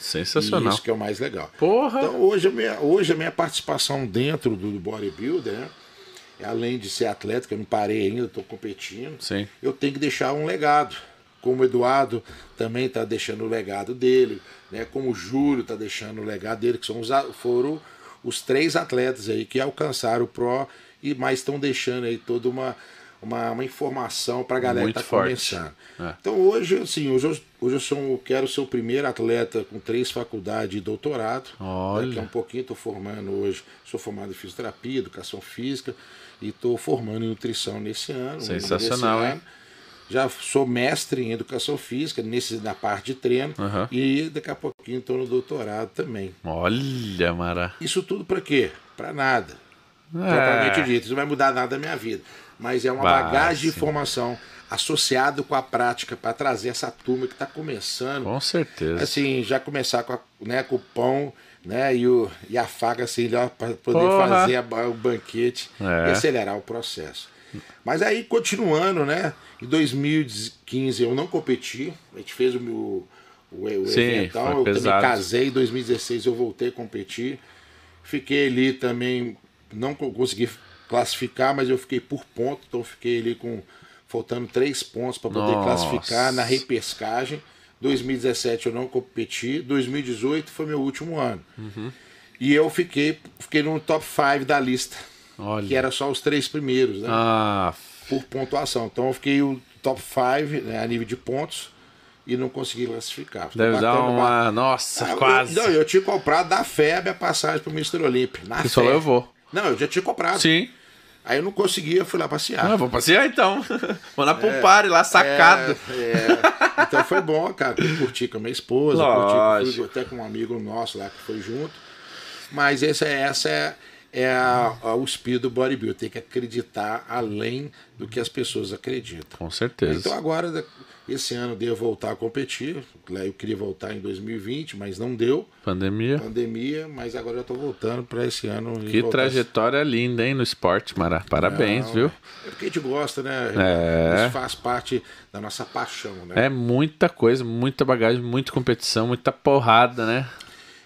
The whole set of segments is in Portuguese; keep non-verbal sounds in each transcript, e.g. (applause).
Sensacional. E isso que é o mais legal. Porra! Então, hoje a minha, hoje a minha participação dentro do bodybuilder, né? Além de ser atleta, que eu não parei ainda, estou competindo, Sim. eu tenho que deixar um legado. Como o Eduardo também está deixando o legado dele, né? como o Júlio está deixando o legado dele, que são os, foram os três atletas aí que alcançaram o Pro e mais estão deixando aí toda uma uma, uma informação para a galera Muito que está começando. É. Então hoje, assim, hoje eu, hoje eu, sou, quero ser o primeiro atleta com três faculdades e doutorado. Né, Olha. Daqui a é um pouquinho estou formando hoje, sou formado em fisioterapia, educação física e estou formando em nutrição nesse ano. Sensacional, hein? Já sou mestre em educação física, nesse, na parte de treino, uhum. e daqui a pouquinho estou no doutorado também. Olha, Mara. Isso tudo para quê? Para nada. É. Propriamente dito, isso não vai mudar nada na minha vida mas é uma bah, bagagem sim. de informação associado com a prática para trazer essa turma que está começando. Com certeza. Assim, já começar com, a, né, com o pão né, e, o, e a faca assim, para poder Porra. fazer a, o banquete é. e acelerar o processo. Mas aí, continuando, né? Em 2015 eu não competi, a gente fez o meu o, o Sim, então eu pesado. também casei, em 2016 eu voltei a competir, fiquei ali também, não consegui classificar, mas eu fiquei por ponto, então fiquei ali com faltando três pontos para poder Nossa. classificar na repescagem. 2017 eu não competi, 2018 foi meu último ano. Uhum. E eu fiquei, fiquei no top 5 da lista, Olha. que era só os três primeiros, né? Ah. Por pontuação. Então eu fiquei o top 5 né, a nível de pontos e não consegui classificar. Fiquei Deve dar uma. Nossa, ah, quase. Eu, não, eu tinha comprado da FEB a passagem para o Mr. Olympia. Na Você FEB. falou, eu vou. Não, eu já tinha comprado. Sim. Aí eu não conseguia, fui lá passear. Ah, vou passear então. (laughs) vou lá é, pro pare lá, é, sacado. É, é. Então foi bom, cara. Curti com a minha esposa, Lógico. curti fui, até com um amigo nosso lá que foi junto. Mas essa, é, essa é é a, a, o espírito do bodybuilding. Tem que acreditar além do que as pessoas acreditam. Com certeza. Então agora, esse ano, devo voltar a competir. Eu queria voltar em 2020, mas não deu. Pandemia. Pandemia, mas agora eu estou voltando para esse ano. Que trajetória linda, hein, no esporte, Mara. Parabéns, não, viu? É porque a gente gosta, né? É. Isso faz parte da nossa paixão, né? É muita coisa, muita bagagem, muita competição, muita porrada, né?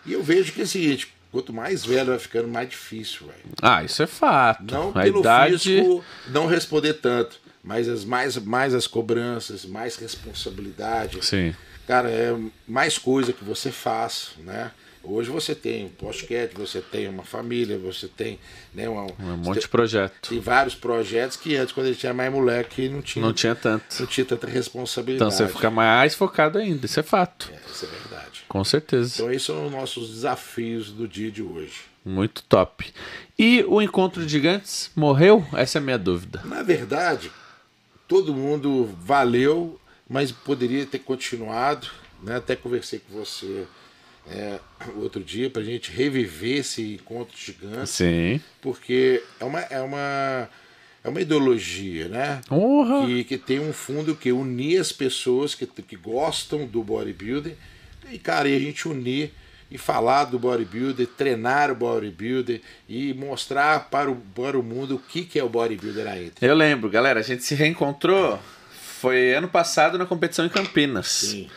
E eu vejo que é o seguinte, Quanto mais velho vai ficando, mais difícil, velho. Ah, isso é fato. Não a pelo idade... físico não responder tanto, mas as, mais, mais as cobranças, mais responsabilidade. Sim. Cara, é mais coisa que você faz, né? Hoje você tem um podcast, você tem uma família, você tem né, uma, um monte tem, de projeto. Tem vários projetos que antes, quando a gente era mais moleque, não tinha, não tinha tanto. Não tinha tanta responsabilidade. Então você fica mais focado ainda, isso é fato. É, isso é verdade forte. Com certeza. Então, esses são os nossos desafios do dia de hoje. Muito top. E o encontro de gigantes morreu? Essa é a minha dúvida. Na verdade, todo mundo valeu, mas poderia ter continuado. Né? Até conversei com você é, outro dia para a gente reviver esse encontro gigante. Sim. Porque é uma, é uma, é uma ideologia, né? Uhum. Que, que tem um fundo que unir as pessoas que, que gostam do bodybuilding e, cara, e a gente unir e falar do bodybuilder, treinar o bodybuilder e mostrar para o, para o mundo o que, que é o bodybuilder ainda. Eu lembro, galera, a gente se reencontrou, foi ano passado na competição em Campinas. Sim.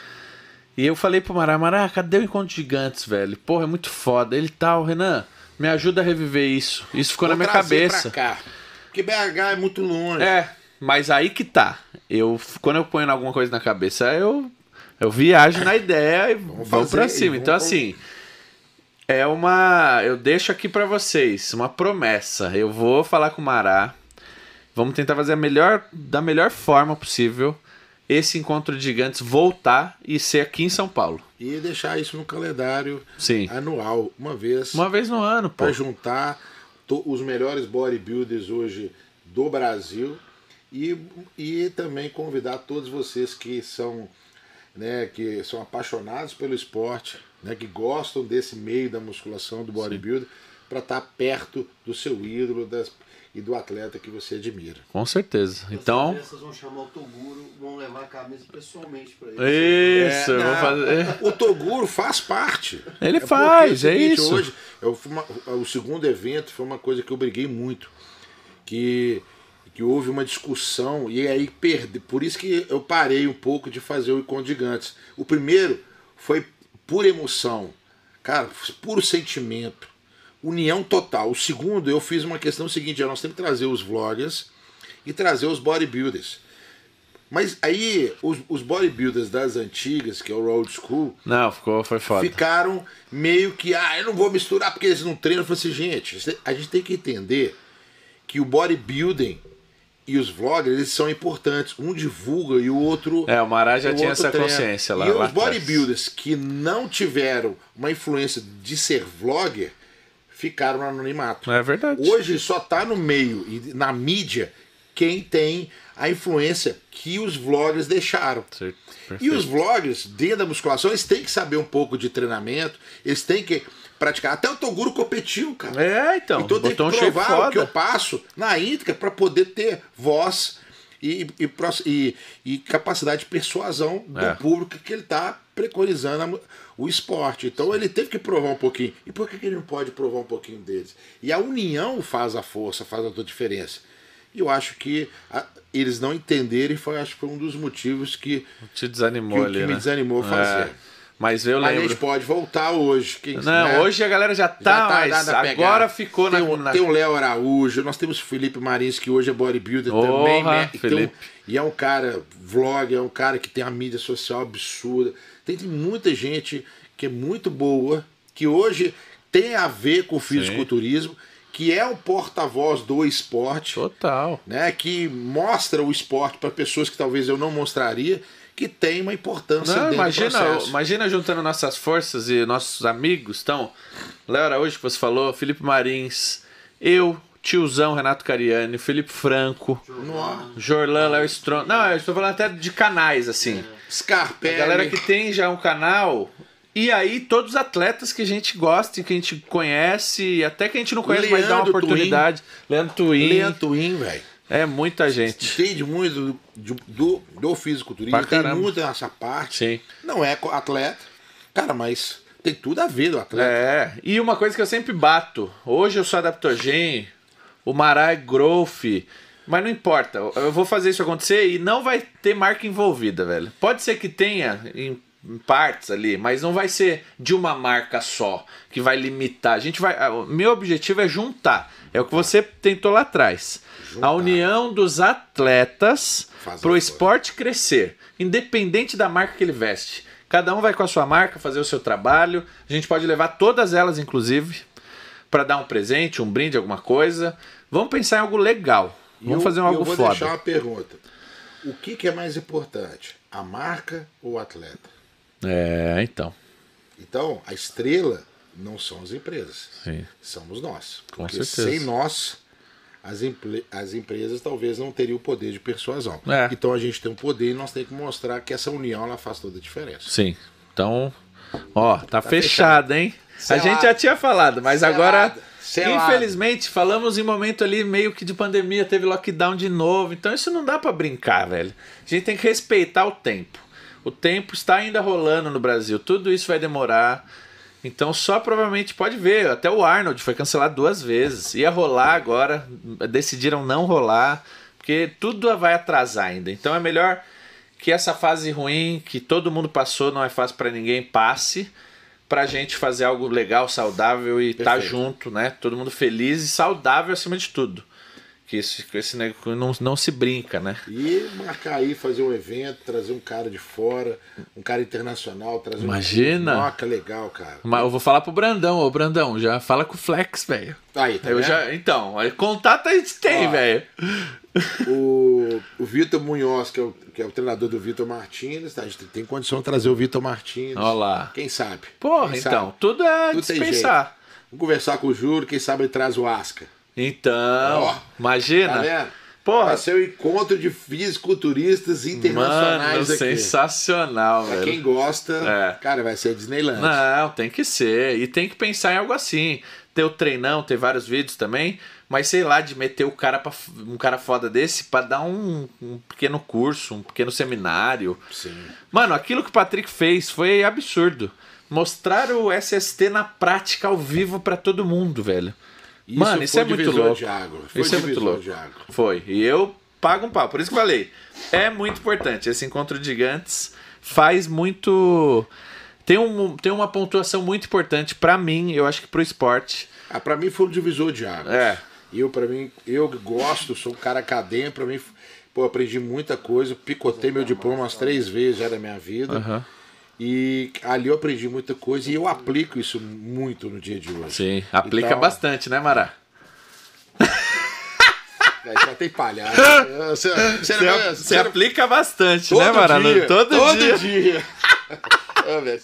E eu falei pro Mará, Mará, cadê o Encontro de Gigantes, velho? Porra, é muito foda. Ele tal, tá, Renan, me ajuda a reviver isso. Isso ficou Vou na minha cabeça. Pra cá, porque BH é muito longe. É, mas aí que tá. Eu, quando eu ponho alguma coisa na cabeça, eu eu viajo na ideia e vamos, para cima. então, assim, é uma. Eu deixo aqui para vocês uma promessa. Eu vou falar com o Mará. Vamos tentar fazer a melhor, da melhor forma possível esse encontro de gigantes voltar e ser aqui em São Paulo. E deixar isso no calendário Sim. anual, uma vez. Uma vez no ano, pô. Para juntar os melhores bodybuilders hoje do Brasil e, e também convidar todos vocês que são né, que são apaixonados pelo esporte, né, que gostam desse meio da musculação, do bodybuilding, para estar tá perto do seu ídolo das, e do atleta que você admira. Com certeza. As então. As vão chamar o Toguro, vão levar a camisa pessoalmente para ele. Isso, é, fazer. É. O Toguro faz parte. Ele é faz, é, é seguinte, isso. Hoje, eu, uma, o segundo evento foi uma coisa que eu briguei muito. Que que houve uma discussão e aí perde. Por isso que eu parei um pouco de fazer o Icon Gigantes. O primeiro foi por emoção, cara, puro sentimento, união total. O segundo eu fiz uma questão seguinte: nós temos que trazer os vloggers e trazer os bodybuilders. Mas aí os, os bodybuilders das antigas, que é o old School, não, ficou, foi foda. ficaram meio que, ah, eu não vou misturar porque eles não treinam. Eu falei assim, gente, a gente tem que entender que o bodybuilding e os vloggers eles são importantes. Um divulga e o outro. É, o Mará já o tinha essa treina. consciência lá. E lá os bodybuilders que não tiveram uma influência de ser vlogger ficaram no anonimato. É verdade. Hoje só tá no meio e na mídia quem tem a influência que os vloggers deixaram. Certo, e os vloggers, dentro da musculação, eles têm que saber um pouco de treinamento, eles têm que praticar. Até o Toguro competiu, cara. É, então. Então tem que provar o que eu passo na íntegra para poder ter voz e, e, e, e, capacidade de persuasão do é. público que ele está preconizando o esporte. Então ele teve que provar um pouquinho. E por que, que ele não pode provar um pouquinho deles? E a união faz a força, faz a diferença. E eu acho que a, eles não entenderem foi, acho, foi um dos motivos que. Te desanimou que, ali. Que me né? desanimou a fazer. É. Mas eu lembro. Mas a gente pode voltar hoje. Quem, não, né? hoje a galera já tá, já tá, tá agora ficou tem, na... Tem o Léo Araújo, nós temos o Felipe Marins, que hoje é bodybuilder também. Né? Então, e é um cara vlog, é um cara que tem a mídia social absurda. Tem, tem muita gente que é muito boa, que hoje tem a ver com o fisiculturismo. Sim que é o porta-voz do esporte. Total. Né, que mostra o esporte para pessoas que talvez eu não mostraria que tem uma importância Não, imagina, Imagina juntando nossas forças e nossos amigos. Então, Léo hoje que você falou, Felipe Marins, eu, tiozão Renato Cariani, Felipe Franco, Jorlan, Léo Stron. Não, eu estou falando até de canais, assim. Scarpe. galera que tem já um canal... E aí, todos os atletas que a gente gosta, e que a gente conhece, até que a gente não conhece, Leandro mas dá uma oportunidade. Twin. Leandro Twin. Leandro Twin, velho. É muita gente. Entende muito do, do, do fisiculturismo, tem muito nessa parte. Sim. Não é atleta, cara, mas tem tudo a ver do atleta. É, e uma coisa que eu sempre bato: hoje eu sou adaptogen, o marai growth, mas não importa, eu vou fazer isso acontecer e não vai ter marca envolvida, velho. Pode ser que tenha em partes ali, mas não vai ser de uma marca só que vai limitar. A gente vai, o meu objetivo é juntar. É o que você tentou lá atrás. Juntar. A união dos atletas para o esporte coisa. crescer, independente da marca que ele veste. Cada um vai com a sua marca fazer o seu trabalho. A gente pode levar todas elas, inclusive, para dar um presente, um brinde, alguma coisa. Vamos pensar em algo legal. Vamos eu, fazer um algo foda. Eu vou foda. deixar uma pergunta. O que, que é mais importante, a marca ou o atleta? É, então. Então, a estrela não são as empresas, Sim. somos nós. Com porque certeza. sem nós, as, as empresas talvez não teriam o poder de persuasão. É. Então a gente tem um poder e nós temos que mostrar que essa união ela faz toda a diferença. Sim. Então, ó, tá, tá fechado, fechado, hein? Selado. A gente já tinha falado, mas Selado. agora. Selado. Infelizmente, falamos em momento ali meio que de pandemia, teve lockdown de novo. Então isso não dá para brincar, velho. A gente tem que respeitar o tempo. O tempo está ainda rolando no Brasil. Tudo isso vai demorar. Então só provavelmente pode ver. Até o Arnold foi cancelado duas vezes. Ia rolar agora, decidiram não rolar, porque tudo vai atrasar ainda. Então é melhor que essa fase ruim que todo mundo passou, não é fácil para ninguém, passe para gente fazer algo legal, saudável e estar tá junto, né? Todo mundo feliz e saudável acima de tudo que esse, esse negócio não, não se brinca, né? E marcar aí, fazer um evento, trazer um cara de fora, um cara internacional, trazer Imagina. um. Imagina! legal, cara. Mas eu vou falar pro Brandão, ô Brandão, já fala com o Flex, velho. Aí, tá eu já Então, contato a gente tem, velho. O, o Vitor Munhoz, que é o, que é o treinador do Vitor Martins, tá? a gente tem condição de trazer o Vitor Martins. Olá. Quem sabe? Porra, Quem então, sabe? tudo é tudo dispensar. Vamos conversar com o Júlio, quem sabe ele traz o Asca. Então, imagina. Tá Porra. Vai ser o um encontro de fisiculturistas internacionais Mano, aqui. sensacional, pra velho. quem gosta, é. cara, vai ser Disneyland. Não, tem que ser. E tem que pensar em algo assim. Ter o treinão, ter vários vídeos também. Mas sei lá, de meter o cara pra, um cara foda desse pra dar um, um pequeno curso, um pequeno seminário. Sim. Mano, aquilo que o Patrick fez foi absurdo. Mostrar o SST na prática ao vivo para todo mundo, velho. Isso Mano, isso é muito louco. Isso é muito louco. Foi. E eu pago um pau. Por isso que falei. É muito importante. Esse encontro de gigantes faz muito. Tem, um, tem uma pontuação muito importante para mim, eu acho que pro esporte. Ah, pra mim foi um divisor de águas. É. Eu, para mim, eu gosto, sou um cara cadeia, para mim, pô, aprendi muita coisa, picotei meu diploma umas três vezes já na minha vida. Uhum. E ali eu aprendi muita coisa e eu aplico isso muito no dia de hoje. Sim, aplica então, bastante, né, Mará? É, já só tem palhaço. Né? (laughs) Você, você, você, você aplica bastante, né, Mará? Todo, todo, dia. dia. (laughs)